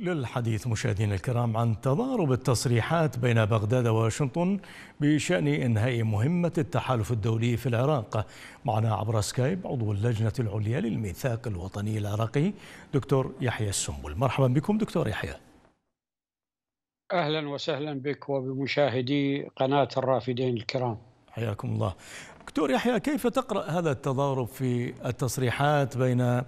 للحديث مشاهدينا الكرام عن تضارب التصريحات بين بغداد وواشنطن بشأن إنهاء مهمة التحالف الدولي في العراق معنا عبر سكايب عضو اللجنة العليا للميثاق الوطني العراقي دكتور يحيى السنبل مرحبا بكم دكتور يحيى أهلا وسهلا بك وبمشاهدي قناة الرافدين الكرام حياكم الله دكتور يحيى كيف تقرأ هذا التضارب في التصريحات بين آه،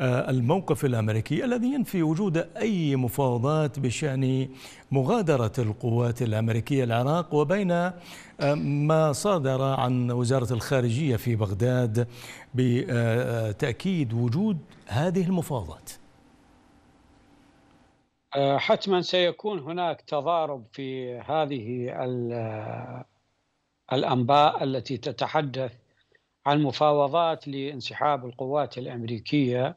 الموقف الأمريكي الذي ينفي وجود أي مفاوضات بشأن مغادرة القوات الأمريكية العراق وبين آه، ما صادر عن وزارة الخارجية في بغداد بتأكيد آه، وجود هذه المفاوضات حتما سيكون هناك تضارب في هذه الأنباء التي تتحدث عن مفاوضات لانسحاب القوات الأمريكية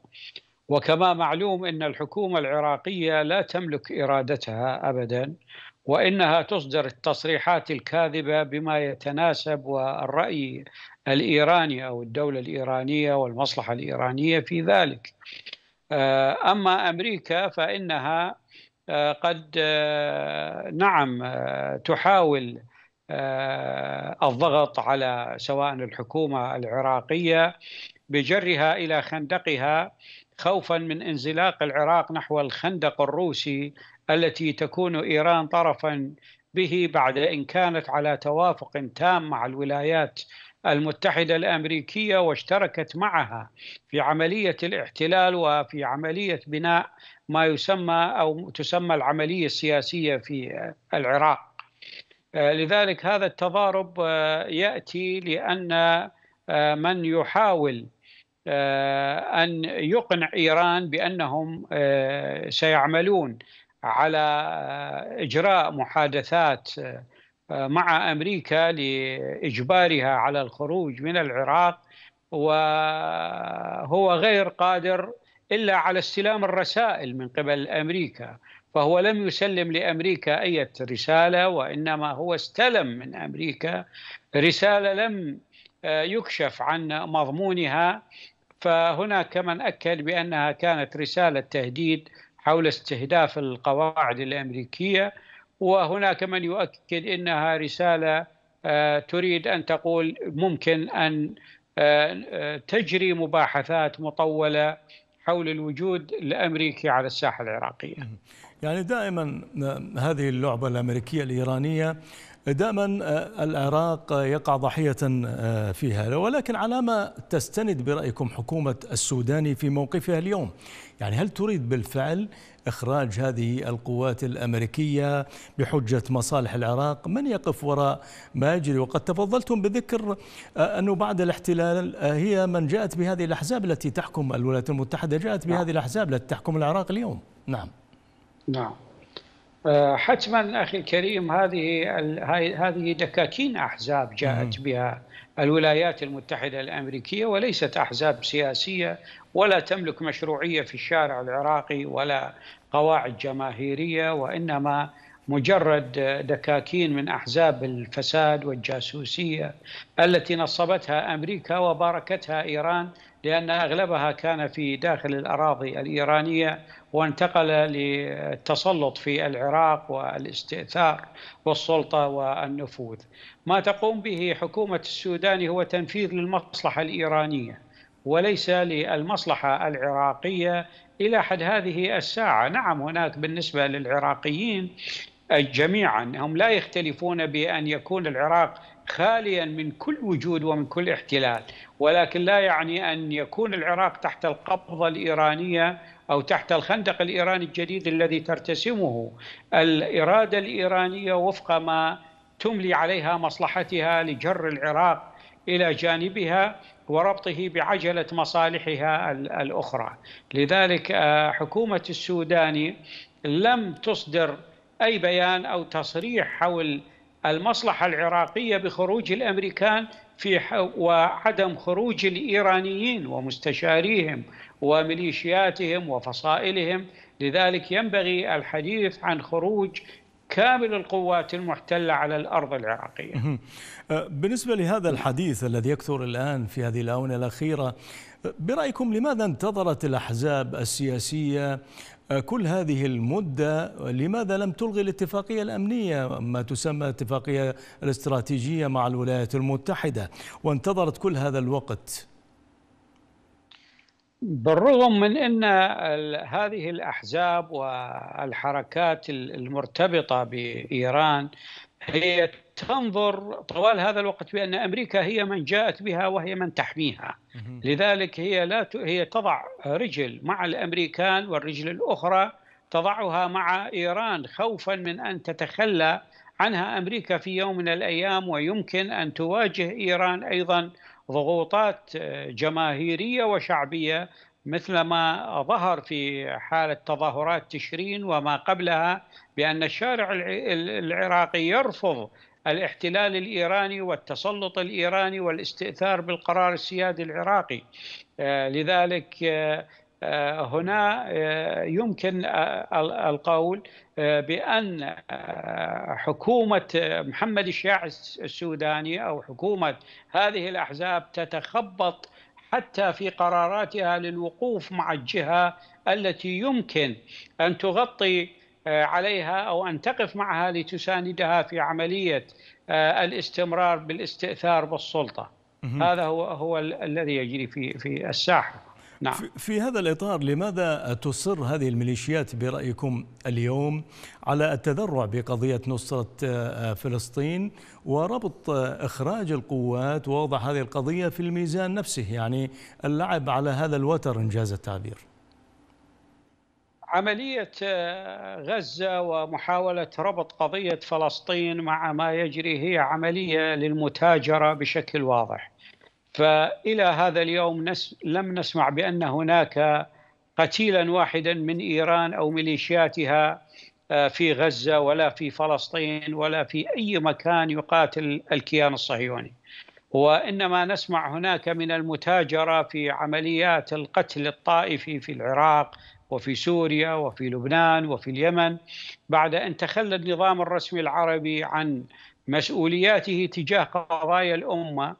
وكما معلوم أن الحكومة العراقية لا تملك إرادتها أبدا وإنها تصدر التصريحات الكاذبة بما يتناسب والرأي الإيراني أو الدولة الإيرانية والمصلحة الإيرانية في ذلك آه، أما أمريكا فإنها آه، قد آه، نعم تحاول آه، الضغط على سواء الحكومه العراقيه بجرها الى خندقها خوفا من انزلاق العراق نحو الخندق الروسي التي تكون ايران طرفا به بعد ان كانت على توافق تام مع الولايات المتحده الامريكيه واشتركت معها في عمليه الاحتلال وفي عمليه بناء ما يسمى او تسمى العمليه السياسيه في العراق. آه، لذلك هذا التضارب آه، ياتي لان آه، من يحاول ان يقنع ايران بانهم سيعملون على اجراء محادثات مع امريكا لاجبارها على الخروج من العراق وهو غير قادر الا على استلام الرسائل من قبل امريكا فهو لم يسلم لامريكا اي رساله وانما هو استلم من امريكا رساله لم آه، يكشف عن مضمونها فهناك من اكد بانها كانت رساله تهديد حول استهداف القواعد الامريكيه وهناك من يؤكد انها رساله آه، تريد ان تقول ممكن ان آه، تجري مباحثات مطوله حول الوجود الامريكي على الساحه العراقيه. يعني دائما آه، هذه اللعبة الأمريكية الإيرانية آه، دائما آه، العراق يقع ضحية فيها ولكن على ما تستند برأيكم حكومة السوداني في موقفها اليوم يعني هل تريد بالفعل إخراج هذه القوات الأمريكية بحجة مصالح العراق من يقف وراء ما يجري وقد تفضلتم بذكر أنه بعد الاحتلال هي من جاءت بهذه الأحزاب التي تحكم الولايات المتحدة جاءت نعم. بهذه الأحزاب التي تحكم العراق اليوم نعم نعم آه، حتما اخي الكريم هذه هذه دكاكين احزاب جاءت بها الولايات المتحده الامريكيه وليست احزاب سياسيه ولا تملك مشروعيه في الشارع العراقي ولا قواعد جماهيريه وانما مجرد دكاكين من احزاب الفساد والجاسوسيه التي نصبتها امريكا وباركتها ايران لأن أغلبها كان في داخل الأراضي الإيرانية وانتقل للتسلط في العراق والاستئثار والسلطة والنفوذ ما تقوم به حكومة السودان هو تنفيذ للمصلحة الإيرانية وليس للمصلحة العراقية إلى حد هذه الساعة نعم هناك بالنسبة للعراقيين جميعا هم لا يختلفون بأن يكون العراق خاليا من كل وجود ومن كل احتلال ولكن لا يعني أن يكون العراق تحت القبضة الإيرانية أو تحت الخندق الإيراني الجديد الذي ترتسمه الإرادة الإيرانية وفق ما تملي عليها مصلحتها لجر العراق إلى جانبها وربطه بعجلة مصالحها الأخرى لذلك آه، حكومة السوداني لم تصدر أي بيان أو تصريح حول المصلحة العراقية بخروج الأمريكان في وعدم خروج الإيرانيين ومستشاريهم وميليشياتهم وفصائلهم لذلك ينبغي الحديث عن خروج كامل القوات المحتلة على الأرض العراقية أه، بالنسبة لهذا الحديث الذي يكثر الآن في هذه الآونة الأخيرة أه، برأيكم لماذا انتظرت الأحزاب السياسية أه، كل هذه المدة لماذا لم تلغي الاتفاقية الأمنية ما تسمى الاتفاقية الاستراتيجية مع الولايات المتحدة وانتظرت كل هذا الوقت بالرغم من ان هذه الاحزاب والحركات المرتبطه بايران هي تنظر طوال هذا الوقت بان امريكا هي من جاءت بها وهي من تحميها لذلك هي لا ت... هي تضع رجل مع الامريكان والرجل الاخرى تضعها مع ايران خوفا من ان تتخلى عنها امريكا في يوم من الايام ويمكن ان تواجه ايران ايضا ضغوطات آه، جماهيريه وشعبيه مثل ما ظهر في حالة تظاهرات تشرين وما قبلها بأن الشارع العراقي يرفض الاحتلال الإيراني والتسلط الإيراني والاستئثار بالقرار السيادي العراقي آه، لذلك آه، آه، هنا آه، يمكن آه، القول بأن حكومة محمد الشيع السوداني أو حكومة هذه الأحزاب تتخبط حتى في قراراتها للوقوف مع الجهة التي يمكن أن تغطي عليها أو أن تقف معها لتساندها في عملية الاستمرار بالاستئثار بالسلطة هذا هو هو الذي يجري في في الساحه نعم. في هذا الإطار لماذا تصر هذه الميليشيات برأيكم اليوم على التذرع بقضية نصرة آه، فلسطين وربط آه، إخراج القوات ووضع هذه القضية في الميزان نفسه يعني اللعب على هذا الوتر إن جاز التعبير عملية آه، غزة ومحاولة ربط قضية فلسطين مع ما يجري هي عملية للمتاجرة بشكل واضح فإلى هذا اليوم نس لم نسمع بأن هناك قتيلا واحدا من إيران أو ميليشياتها آه، في غزة ولا في فلسطين ولا في أي مكان يقاتل الكيان الصهيوني وإنما نسمع هناك من المتاجرة في عمليات القتل الطائفي في العراق وفي سوريا وفي لبنان وفي اليمن بعد أن تخلى النظام الرسمي العربي عن مسؤولياته تجاه قضايا الأمة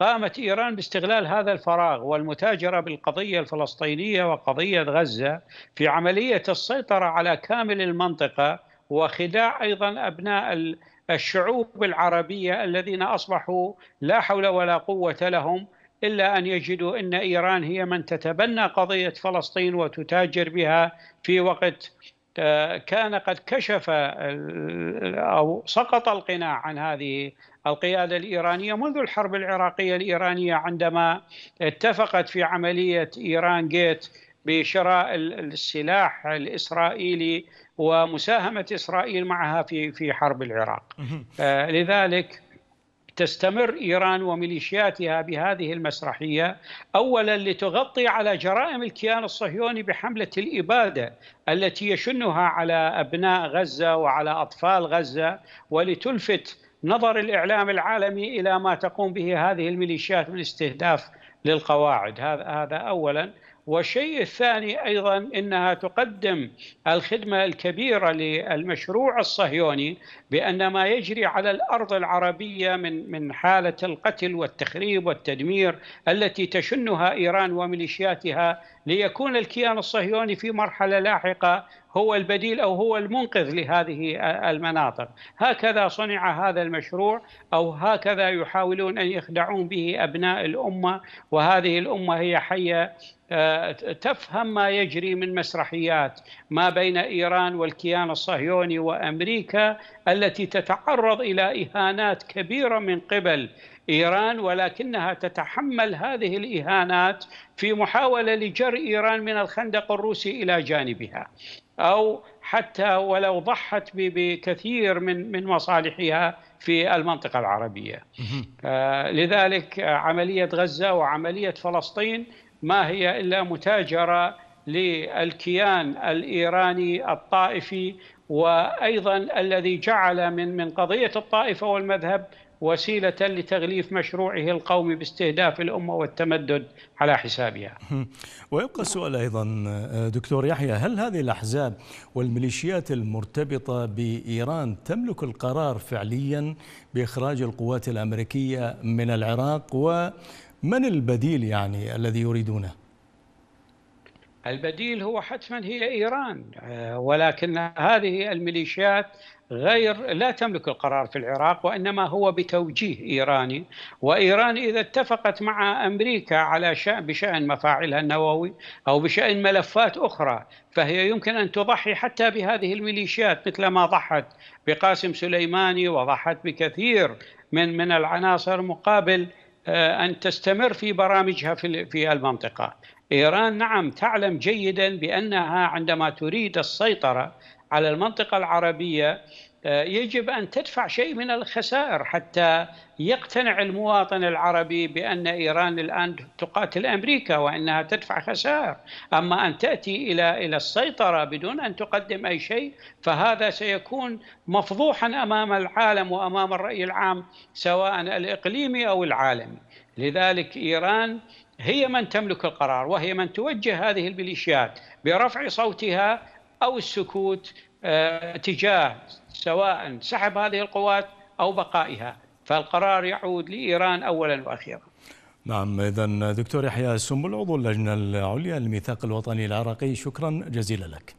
قامت ايران باستغلال هذا الفراغ والمتاجره بالقضيه الفلسطينيه وقضيه غزه في عمليه السيطره على كامل المنطقه وخداع ايضا ابناء الشعوب العربيه الذين اصبحوا لا حول ولا قوه لهم الا ان يجدوا ان ايران هي من تتبنى قضيه فلسطين وتتاجر بها في وقت آه، كان قد كشف او سقط القناع عن هذه القياده الايرانيه منذ الحرب العراقيه الايرانيه عندما اتفقت في عمليه ايران جيت بشراء السلاح الاسرائيلي ومساهمه اسرائيل معها في في حرب العراق آه، لذلك تستمر ايران وميليشياتها بهذه المسرحيه اولا لتغطي على جرائم الكيان الصهيوني بحمله الاباده التي يشنها على ابناء غزه وعلى اطفال غزه ولتلفت نظر الاعلام العالمي الى ما تقوم به هذه الميليشيات من استهداف للقواعد هذا هذا اولا والشيء الثاني ايضا انها تقدم الخدمه الكبيره للمشروع الصهيوني بان ما يجري على الارض العربيه من من حاله القتل والتخريب والتدمير التي تشنها ايران وميليشياتها ليكون الكيان الصهيوني في مرحله لاحقه هو البديل او هو المنقذ لهذه المناطق، هكذا صنع هذا المشروع او هكذا يحاولون ان يخدعون به ابناء الامه وهذه الامه هي حيه آه، تفهم ما يجري من مسرحيات ما بين ايران والكيان الصهيوني وامريكا التي تتعرض الى اهانات كبيره من قبل ايران ولكنها تتحمل هذه الاهانات في محاوله لجر ايران من الخندق الروسي الى جانبها او حتى ولو ضحت بكثير من من مصالحها في المنطقه العربيه. آه، لذلك عمليه غزه وعمليه فلسطين ما هي الا متاجره للكيان الايراني الطائفي وايضا الذي جعل من من قضيه الطائفه والمذهب وسيلة لتغليف مشروعه القومي باستهداف الأمة والتمدد على حسابها ويبقى السؤال أيضا دكتور يحيى هل هذه الأحزاب والميليشيات المرتبطة بإيران تملك القرار فعليا بإخراج القوات الأمريكية من العراق ومن البديل يعني الذي يريدونه؟ البديل هو حتما هي ايران آه، ولكن هذه الميليشيات غير لا تملك القرار في العراق وانما هو بتوجيه ايراني وايران اذا اتفقت مع امريكا على شان بشان مفاعلها النووي او بشان ملفات اخرى فهي يمكن ان تضحي حتى بهذه الميليشيات مثل ما ضحت بقاسم سليماني وضحت بكثير من من العناصر مقابل آه، ان تستمر في برامجها في في المنطقه إيران نعم تعلم جيدا بأنها عندما تريد السيطرة على المنطقة العربية آه، يجب أن تدفع شيء من الخسائر حتى يقتنع المواطن العربي بأن إيران الآن تقاتل أمريكا وأنها تدفع خسائر أما أن تأتي إلى إلى السيطرة بدون أن تقدم أي شيء فهذا سيكون مفضوحا أمام العالم وأمام الرأي العام سواء الإقليمي أو العالمي لذلك إيران هي من تملك القرار وهي من توجه هذه الميليشيات برفع صوتها أو السكوت آه، تجاه سواء سحب هذه القوات أو بقائها فالقرار يعود لإيران أولا وأخيرا نعم إذا دكتور يحيى السنبل عضو اللجنة العليا للميثاق الوطني العراقي شكرا جزيلا لك